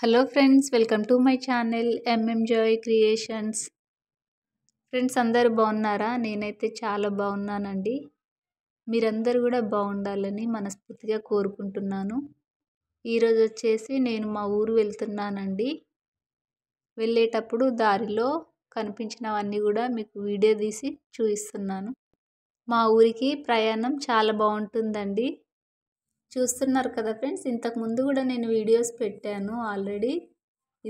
hello friends welcome to my channel MM Joy Creations friends అందరు బాగున్నారా నేనైతే చాలా బాగున్నానండి మీరందరూ కూడా బాగుండాలని మనస్ఫూర్తిగా కోరుకుంటున్నాను ఈరోజు వచ్చేసి నేను మా ఊరు వెళ్తున్నానండి వెళ్ళేటప్పుడు దారిలో కనిపించినవన్నీ కూడా మీకు వీడియో తీసి చూపిస్తున్నాను మా ఊరికి ప్రయాణం చాలా బాగుంటుందండి చూస్తున్నారు కదా ఫ్రెండ్స్ ఇంతకుముందు కూడా నేను వీడియోస్ పెట్టాను ఆల్రెడీ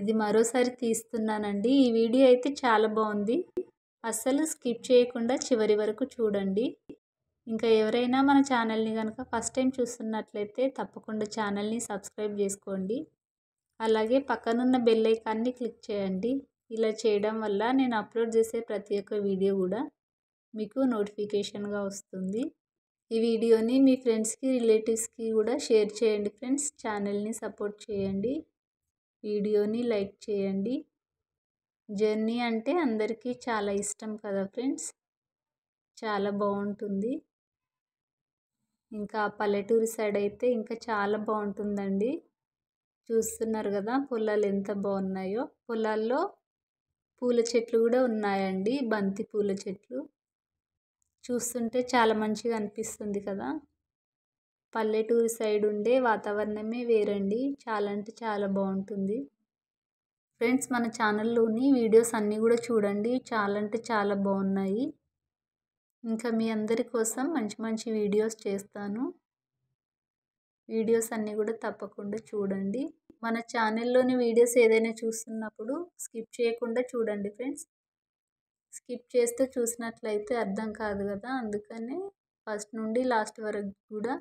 ఇది మరోసారి తీస్తున్నానండి ఈ వీడియో అయితే చాలా బాగుంది అస్సలు స్కిప్ చేయకుండా చివరి వరకు చూడండి ఇంకా ఎవరైనా మన ఛానల్ని కనుక ఫస్ట్ టైం చూస్తున్నట్లయితే తప్పకుండా ఛానల్ని సబ్స్క్రైబ్ చేసుకోండి అలాగే పక్కనున్న బెల్లైకాన్ని క్లిక్ చేయండి ఇలా చేయడం వల్ల నేను అప్లోడ్ చేసే ప్రతి ఒక్క వీడియో కూడా మీకు నోటిఫికేషన్గా వస్తుంది ఈ వీడియోని మీ ఫ్రెండ్స్కి రిలేటివ్స్కి కూడా షేర్ చేయండి ఫ్రెండ్స్ ఛానల్ని సపోర్ట్ చేయండి వీడియోని లైక్ చేయండి జర్నీ అంటే అందరికీ చాలా ఇష్టం కదా ఫ్రెండ్స్ చాలా బాగుంటుంది ఇంకా పల్లెటూరు సైడ్ అయితే ఇంకా చాలా బాగుంటుందండి చూస్తున్నారు కదా పొలాలు ఎంత బాగున్నాయో పొలాల్లో పూల చెట్లు కూడా ఉన్నాయండి బంతి పూల చెట్లు చూస్తుంటే చాలా మంచిగా అనిపిస్తుంది కదా పల్లెటూరు సైడ్ ఉండే వాతావరణమే వేరండి చాలా అంటే చాలా బాగుంటుంది ఫ్రెండ్స్ మన ఛానల్లోని వీడియోస్ అన్నీ కూడా చూడండి చాలా అంటే చాలా బాగున్నాయి ఇంకా మీ అందరి కోసం మంచి మంచి వీడియోస్ చేస్తాను వీడియోస్ అన్నీ కూడా తప్పకుండా చూడండి మన ఛానల్లోని వీడియోస్ ఏదైనా చూస్తున్నప్పుడు స్కిప్ చేయకుండా చూడండి ఫ్రెండ్స్ స్కిప్ చేస్తే చూసినట్లయితే అర్థం కాదు కదా అందుకనే ఫస్ట్ నుండి లాస్ట్ వరకు కూడా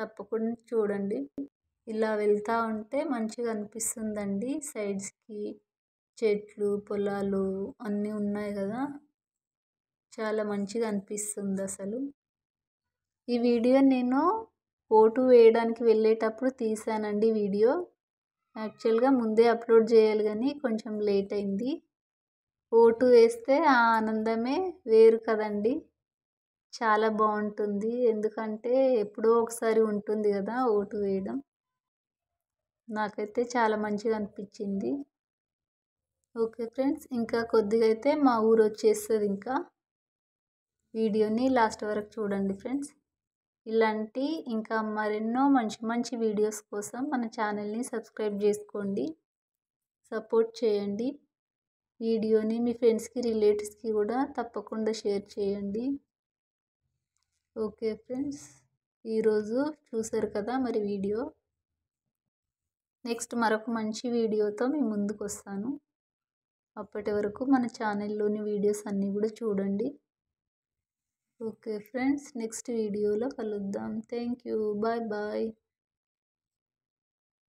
తప్పకుండా చూడండి ఇలా వెళ్తూ ఉంటే మంచిగా అనిపిస్తుందండి సైడ్స్కి చెట్లు పొలాలు అన్నీ ఉన్నాయి కదా చాలా మంచిగా అనిపిస్తుంది అసలు ఈ వీడియో నేను ఓటు వేయడానికి వెళ్ళేటప్పుడు తీసానండి వీడియో యాక్చువల్గా ముందే అప్లోడ్ చేయాలి కానీ కొంచెం లేట్ అయింది ఓటు వేస్తే ఆ ఆనందమే వేరు కదండి చాలా బాగుంటుంది ఎందుకంటే ఎప్పుడో ఒకసారి ఉంటుంది కదా ఓటు వేయడం నాకైతే చాలా మంచిగా అనిపించింది ఓకే ఫ్రెండ్స్ ఇంకా కొద్దిగా అయితే మా ఊరు వచ్చేస్తుంది ఇంకా వీడియోని లాస్ట్ వరకు చూడండి ఫ్రెండ్స్ ఇలాంటి ఇంకా మరెన్నో మంచి మంచి వీడియోస్ కోసం మన ఛానల్ని సబ్స్క్రైబ్ చేసుకోండి సపోర్ట్ చేయండి వీడియోని మీ ఫ్రెండ్స్కి రిలేటివ్స్కి కూడా తప్పకుండా షేర్ చేయండి ఓకే ఫ్రెండ్స్ ఈరోజు చూసారు కదా మరి వీడియో నెక్స్ట్ మరొక మంచి వీడియోతో మీ ముందుకు వస్తాను అప్పటి వరకు మన ఛానల్లోని వీడియోస్ అన్నీ కూడా చూడండి ఓకే ఫ్రెండ్స్ నెక్స్ట్ వీడియోలో కలుద్దాం థ్యాంక్ యూ బాయ్ బాయ్